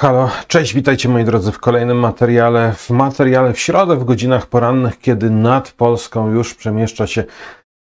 Halo, cześć, witajcie moi drodzy w kolejnym materiale. W materiale w środę w godzinach porannych, kiedy nad Polską już przemieszcza się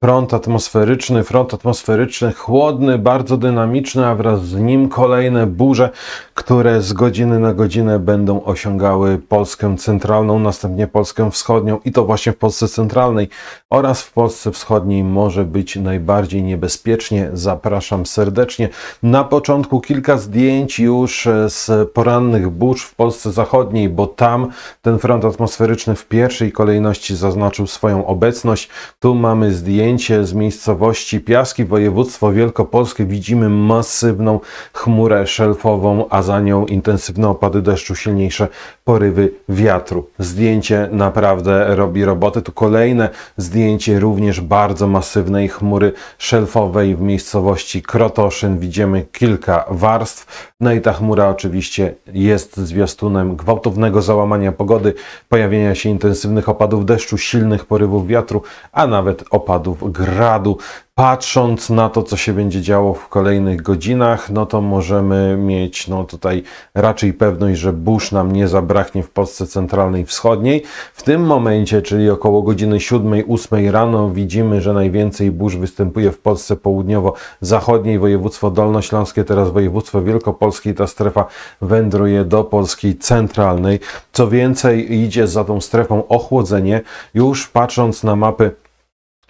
Front atmosferyczny, front atmosferyczny chłodny, bardzo dynamiczny, a wraz z nim kolejne burze, które z godziny na godzinę będą osiągały Polskę centralną, następnie Polskę wschodnią i to właśnie w Polsce centralnej oraz w Polsce wschodniej może być najbardziej niebezpiecznie. Zapraszam serdecznie. Na początku kilka zdjęć już z porannych burz w Polsce zachodniej, bo tam ten front atmosferyczny w pierwszej kolejności zaznaczył swoją obecność. Tu mamy zdjęcie zdjęcie z miejscowości Piaski, województwo wielkopolskie, widzimy masywną chmurę szelfową, a za nią intensywne opady deszczu, silniejsze porywy wiatru. Zdjęcie naprawdę robi roboty. Tu kolejne zdjęcie również bardzo masywnej chmury szelfowej w miejscowości Krotoszyn. Widzimy kilka warstw. No i ta chmura oczywiście jest zwiastunem gwałtownego załamania pogody, pojawienia się intensywnych opadów deszczu, silnych porywów wiatru, a nawet opadów gradu, patrząc na to, co się będzie działo w kolejnych godzinach, no to możemy mieć no tutaj raczej pewność, że burz nam nie zabraknie w Polsce centralnej wschodniej. W tym momencie, czyli około godziny 7-8 rano widzimy, że najwięcej burz występuje w Polsce południowo-zachodniej, województwo dolnośląskie, teraz województwo wielkopolskie i ta strefa wędruje do Polski centralnej. Co więcej, idzie za tą strefą ochłodzenie. Już patrząc na mapy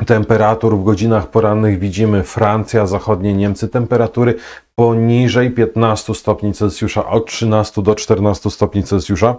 temperatur w godzinach porannych widzimy Francja, zachodnie Niemcy, temperatury poniżej 15 stopni Celsjusza, od 13 do 14 stopni Celsjusza.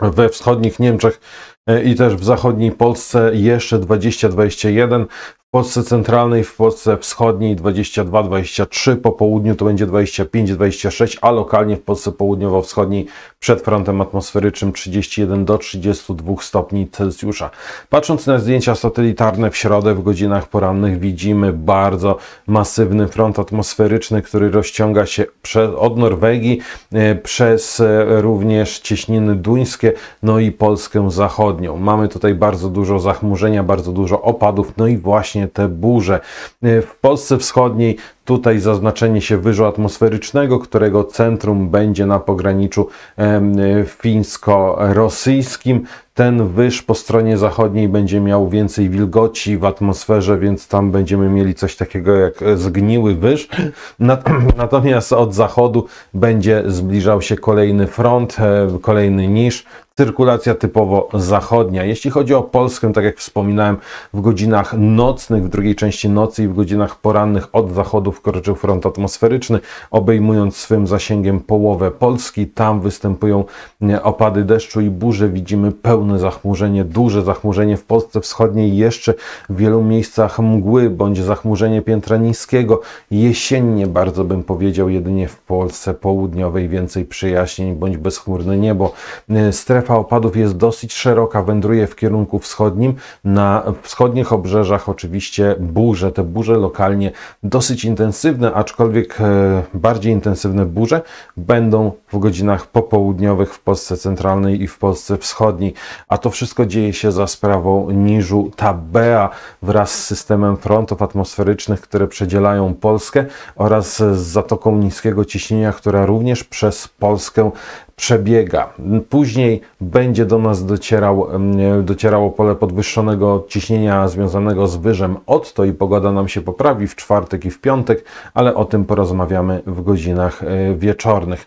We wschodnich Niemczech e, i też w zachodniej Polsce jeszcze 20-21, w Polsce centralnej, w Polsce wschodniej 22-23, po południu to będzie 25-26, a lokalnie w Polsce południowo-wschodniej przed frontem atmosferycznym 31 do 32 stopni Celsjusza. Patrząc na zdjęcia satelitarne w środę w godzinach porannych widzimy bardzo masywny front atmosferyczny, który rozciąga się od Norwegii e, przez e, również cieśniny duńskie, no i Polskę zachodnią. Mamy tutaj bardzo dużo zachmurzenia, bardzo dużo opadów, no i właśnie te burze. E, w Polsce Wschodniej tutaj zaznaczenie się wyżu atmosferycznego, którego centrum będzie na pograniczu e, fińsko-rosyjskim. Ten wyż po stronie zachodniej będzie miał więcej wilgoci w atmosferze, więc tam będziemy mieli coś takiego jak zgniły wyż. Natomiast od zachodu będzie zbliżał się kolejny front, e, kolejny niż, cyrkulacja typowo zachodnia. Jeśli chodzi o Polskę, tak jak wspominałem, w godzinach nocnych, w drugiej części nocy i w godzinach porannych od zachodu wkroczył front atmosferyczny, obejmując swym zasięgiem połowę Polski. Tam występują e, opady deszczu i burze. Widzimy pełne zachmurzenie, duże zachmurzenie w Polsce wschodniej, jeszcze w wielu miejscach mgły bądź zachmurzenie piętra niskiego. Jesiennie bardzo bym powiedział, jedynie w Polsce południowej więcej przyjaśnień bądź bezchmurne niebo. E, Stref Strefa opadów jest dosyć szeroka, wędruje w kierunku wschodnim. Na wschodnich obrzeżach oczywiście burze, te burze lokalnie dosyć intensywne, aczkolwiek e, bardziej intensywne burze będą w godzinach popołudniowych w Polsce centralnej i w Polsce wschodniej. A to wszystko dzieje się za sprawą niżu Tabea wraz z systemem frontów atmosferycznych, które przedzielają Polskę oraz z zatoką niskiego ciśnienia, która również przez Polskę przebiega. Później będzie do nas docierał, docierało pole podwyższonego ciśnienia związanego z wyżem Otto i pogoda nam się poprawi w czwartek i w piątek, ale o tym porozmawiamy w godzinach e, wieczornych.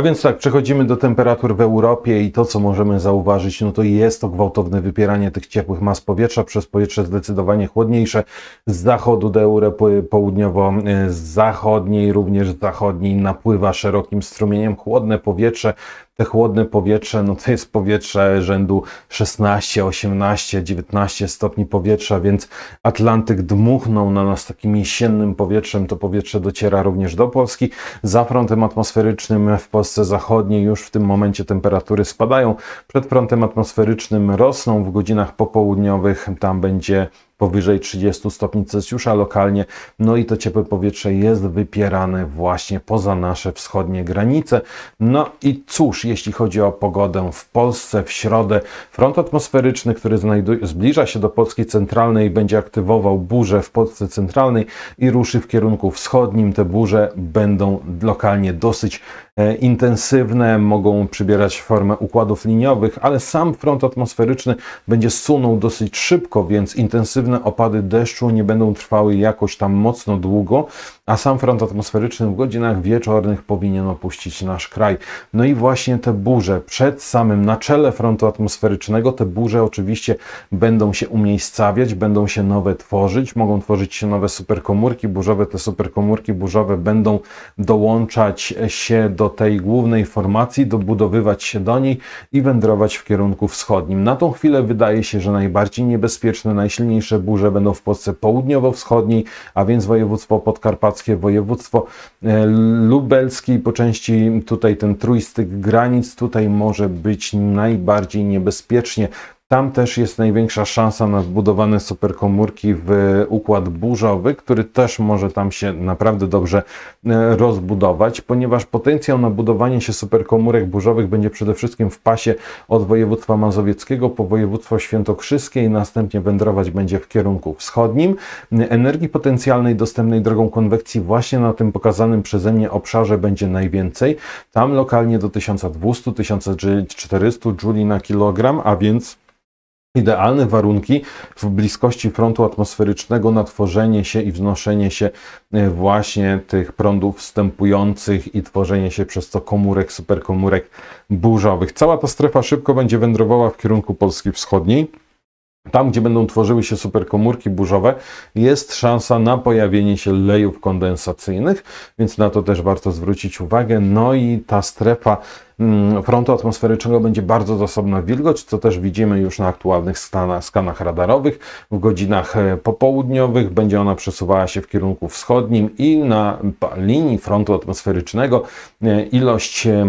A więc tak, przechodzimy do temperatur w Europie i to, co możemy zauważyć, no to jest to gwałtowne wypieranie tych ciepłych mas powietrza przez powietrze zdecydowanie chłodniejsze z zachodu do Europy południowo-zachodniej, e, również zachodniej napływa szerokim strumieniem chłodne powietrze, te chłodne powietrze, no to jest powietrze rzędu 16, 18, 19 stopni powietrza, więc Atlantyk dmuchnął na nas takim jesiennym powietrzem. To powietrze dociera również do Polski. Za frontem atmosferycznym w Polsce zachodniej już w tym momencie temperatury spadają. Przed frontem atmosferycznym rosną w godzinach popołudniowych. Tam będzie powyżej 30 stopni Celsjusza lokalnie. No i to ciepłe powietrze jest wypierane właśnie poza nasze wschodnie granice. No i cóż, jeśli chodzi o pogodę w Polsce w środę, front atmosferyczny, który zbliża się do Polski centralnej, będzie aktywował burze w Polsce centralnej i ruszy w kierunku wschodnim. Te burze będą lokalnie dosyć E, intensywne, mogą przybierać formę układów liniowych, ale sam front atmosferyczny będzie sunął dosyć szybko, więc intensywne opady deszczu nie będą trwały jakoś tam mocno długo a sam front atmosferyczny w godzinach wieczornych powinien opuścić nasz kraj. No i właśnie te burze przed samym na czele frontu atmosferycznego, te burze oczywiście będą się umiejscawiać, będą się nowe tworzyć, mogą tworzyć się nowe superkomórki burzowe, te superkomórki burzowe będą dołączać się do tej głównej formacji, dobudowywać się do niej i wędrować w kierunku wschodnim. Na tą chwilę wydaje się, że najbardziej niebezpieczne, najsilniejsze burze będą w Polsce południowo-wschodniej, a więc województwo podkarpackie województwo e, lubelskie i po części tutaj ten trójstyk granic, tutaj może być najbardziej niebezpiecznie. Tam też jest największa szansa na wbudowane superkomórki w układ burzowy, który też może tam się naprawdę dobrze e, rozbudować, ponieważ potencjał na budowanie się superkomórek burzowych będzie przede wszystkim w pasie od województwa mazowieckiego po województwo świętokrzyskie i następnie wędrować będzie w kierunku wschodnim. Energii potencjalnej dostępnej drogą konwekcji właśnie na tym pokazanym przeze mnie obszarze będzie najwięcej. Tam lokalnie do 1200-1400 Joule na kilogram, a więc idealne warunki w bliskości frontu atmosferycznego na tworzenie się i wznoszenie się e, właśnie tych prądów wstępujących i tworzenie się przez to komórek, superkomórek burzowych. Cała ta strefa szybko będzie wędrowała w kierunku Polski Wschodniej. Tam, gdzie będą tworzyły się superkomórki burzowe, jest szansa na pojawienie się lejów kondensacyjnych, więc na to też warto zwrócić uwagę. No i ta strefa Mm, frontu atmosferycznego będzie bardzo zasobna wilgoć, co też widzimy już na aktualnych skanach, skanach radarowych. W godzinach e, popołudniowych będzie ona przesuwała się w kierunku wschodnim i na linii frontu atmosferycznego e, ilość, e,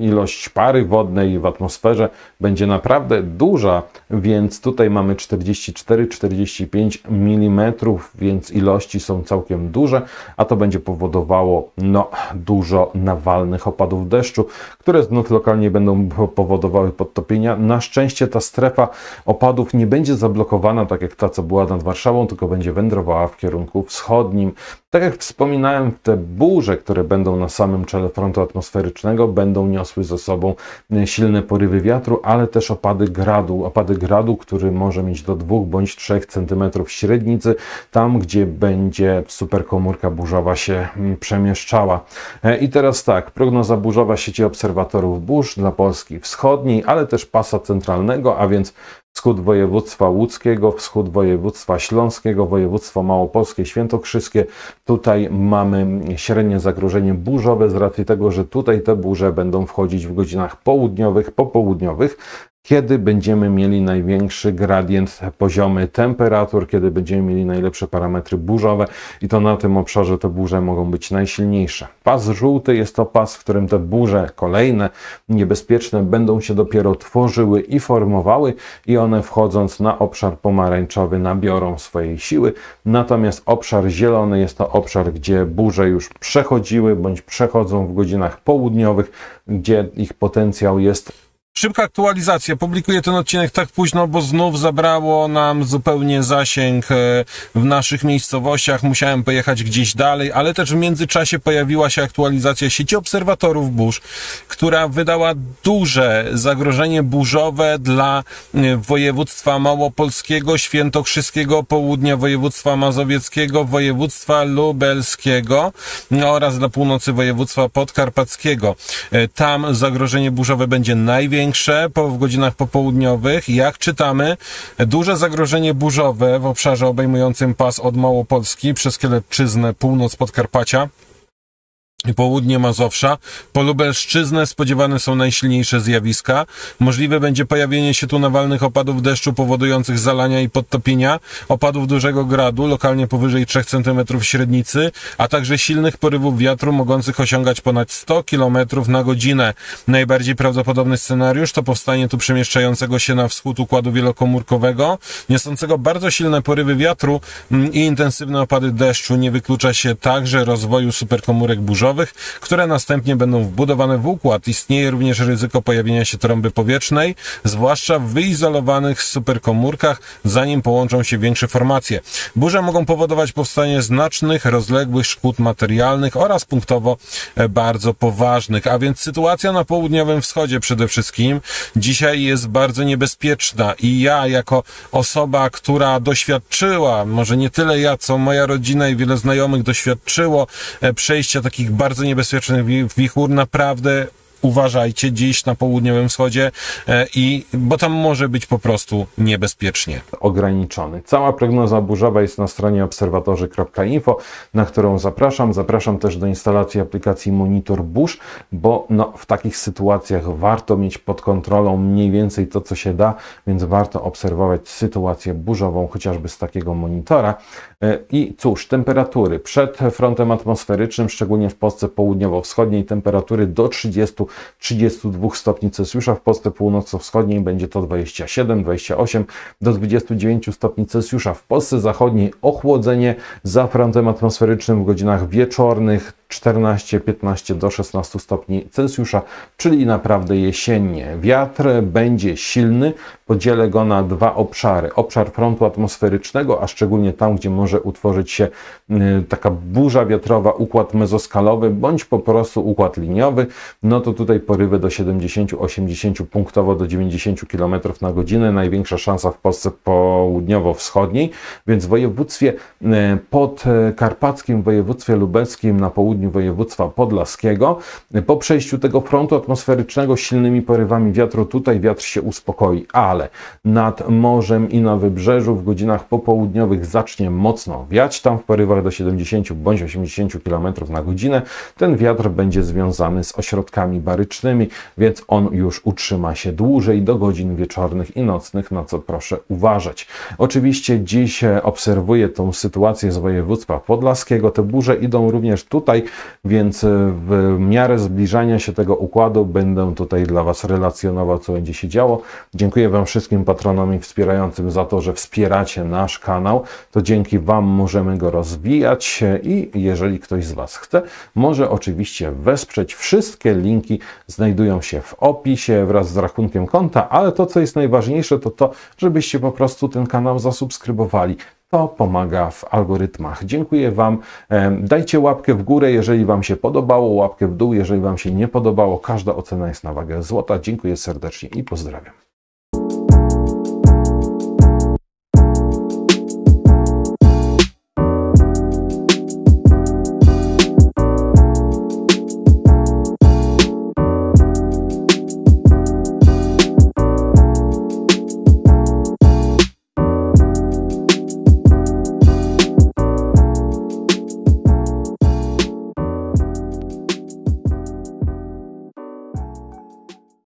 ilość pary wodnej w atmosferze będzie naprawdę duża, więc tutaj mamy 44-45 mm, więc ilości są całkiem duże, a to będzie powodowało no, dużo nawalnych opadów deszczu które znów lokalnie będą powodowały podtopienia. Na szczęście ta strefa opadów nie będzie zablokowana, tak jak ta, co była nad Warszawą, tylko będzie wędrowała w kierunku wschodnim. Tak jak wspominałem, te burze, które będą na samym czele frontu atmosferycznego, będą niosły ze sobą e, silne porywy wiatru, ale też opady gradu. Opady gradu, który może mieć do 2 bądź 3 cm średnicy, tam gdzie będzie superkomórka burzowa się mm, przemieszczała. E, I teraz tak, prognoza burzowa sieci obserwatorów burz dla Polski Wschodniej, ale też pasa centralnego, a więc wschód województwa łódzkiego, wschód województwa śląskiego, województwo małopolskie, świętokrzyskie. Tutaj mamy średnie zagrożenie burzowe z racji tego, że tutaj te burze będą wchodzić w godzinach południowych, popołudniowych, kiedy będziemy mieli największy gradient poziomy temperatur, kiedy będziemy mieli najlepsze parametry burzowe i to na tym obszarze te burze mogą być najsilniejsze. Pas żółty jest to pas, w którym te burze kolejne niebezpieczne będą się dopiero tworzyły i formowały i one wchodząc na obszar pomarańczowy nabiorą swojej siły. Natomiast obszar zielony jest to obszar, gdzie burze już przechodziły bądź przechodzą w godzinach południowych, gdzie ich potencjał jest Szybka aktualizacja. Publikuję ten odcinek tak późno, bo znów zabrało nam zupełnie zasięg e, w naszych miejscowościach. Musiałem pojechać gdzieś dalej, ale też w międzyczasie pojawiła się aktualizacja sieci obserwatorów burz, która wydała duże zagrożenie burzowe dla e, województwa małopolskiego, świętokrzyskiego, południa województwa mazowieckiego, województwa lubelskiego no, oraz dla północy województwa podkarpackiego. E, tam zagrożenie burzowe będzie największe większe po, w godzinach popołudniowych. Jak czytamy, duże zagrożenie burzowe w obszarze obejmującym pas od Małopolski przez Kielecczyznę, północ Podkarpacia południe Mazowsza. Po Lubelszczyznę spodziewane są najsilniejsze zjawiska. Możliwe będzie pojawienie się tu nawalnych opadów deszczu powodujących zalania i podtopienia, opadów dużego gradu, lokalnie powyżej 3 cm średnicy, a także silnych porywów wiatru mogących osiągać ponad 100 km na godzinę. Najbardziej prawdopodobny scenariusz to powstanie tu przemieszczającego się na wschód układu wielokomórkowego, niosącego bardzo silne porywy wiatru mm, i intensywne opady deszczu. Nie wyklucza się także rozwoju superkomórek burzowych, które następnie będą wbudowane w układ. Istnieje również ryzyko pojawienia się trąby powietrznej, zwłaszcza w wyizolowanych superkomórkach, zanim połączą się większe formacje. Burze mogą powodować powstanie znacznych, rozległych szkód materialnych oraz punktowo e, bardzo poważnych, a więc sytuacja na południowym wschodzie przede wszystkim dzisiaj jest bardzo niebezpieczna i ja jako osoba, która doświadczyła, może nie tyle ja, co moja rodzina i wiele znajomych doświadczyło e, przejścia takich bardzo niebezpieczny wichur. Naprawdę uważajcie dziś na południowym wschodzie, e, i, bo tam może być po prostu niebezpiecznie. Ograniczony. Cała prognoza burzowa jest na stronie obserwatorzy.info, na którą zapraszam. Zapraszam też do instalacji aplikacji Monitor Burz, bo no, w takich sytuacjach warto mieć pod kontrolą mniej więcej to, co się da, więc warto obserwować sytuację burzową chociażby z takiego monitora. E, I cóż, temperatury. Przed frontem atmosferycznym, szczególnie w Polsce południowo-wschodniej, temperatury do 30-32 stopni Celsjusza. W Polsce północno-wschodniej będzie to 27-28 do 29 stopni Celsjusza. W Polsce zachodniej ochłodzenie za frontem atmosferycznym w godzinach wieczornych 14-15 do 16 stopni Celsjusza, czyli naprawdę jesiennie. Wiatr będzie silny, podzielę go na dwa obszary. Obszar frontu atmosferycznego, a szczególnie tam, gdzie może utworzyć się y, taka burza wiatrowa, układ mezoskalowy bądź po prostu układ liniowy, no to tutaj porywy do 70-80 punktowo do 90 km na godzinę. Największa szansa w Polsce południowo-wschodniej, więc w województwie y, podkarpackim, w województwie lubelskim na południu południu województwa podlaskiego. Po przejściu tego frontu atmosferycznego silnymi porywami wiatru tutaj wiatr się uspokoi, ale nad morzem i na wybrzeżu w godzinach popołudniowych zacznie mocno wiać. Tam w porywach do 70 bądź 80 km na godzinę. Ten wiatr będzie związany z ośrodkami barycznymi, więc on już utrzyma się dłużej do godzin wieczornych i nocnych, na co proszę uważać. Oczywiście dziś obserwuję tą sytuację z województwa podlaskiego. Te burze idą również tutaj, więc e, w miarę zbliżania się tego układu będę tutaj dla Was relacjonował, co będzie się działo. Dziękuję Wam wszystkim patronom i wspierającym za to, że wspieracie nasz kanał. To dzięki Wam możemy go rozwijać i jeżeli ktoś z Was chce, może oczywiście wesprzeć. Wszystkie linki znajdują się w opisie wraz z rachunkiem konta, ale to, co jest najważniejsze, to to, żebyście po prostu ten kanał zasubskrybowali, to pomaga w algorytmach. Dziękuję Wam. E, dajcie łapkę w górę, jeżeli Wam się podobało, łapkę w dół, jeżeli Wam się nie podobało. Każda ocena jest na wagę złota. Dziękuję serdecznie i pozdrawiam.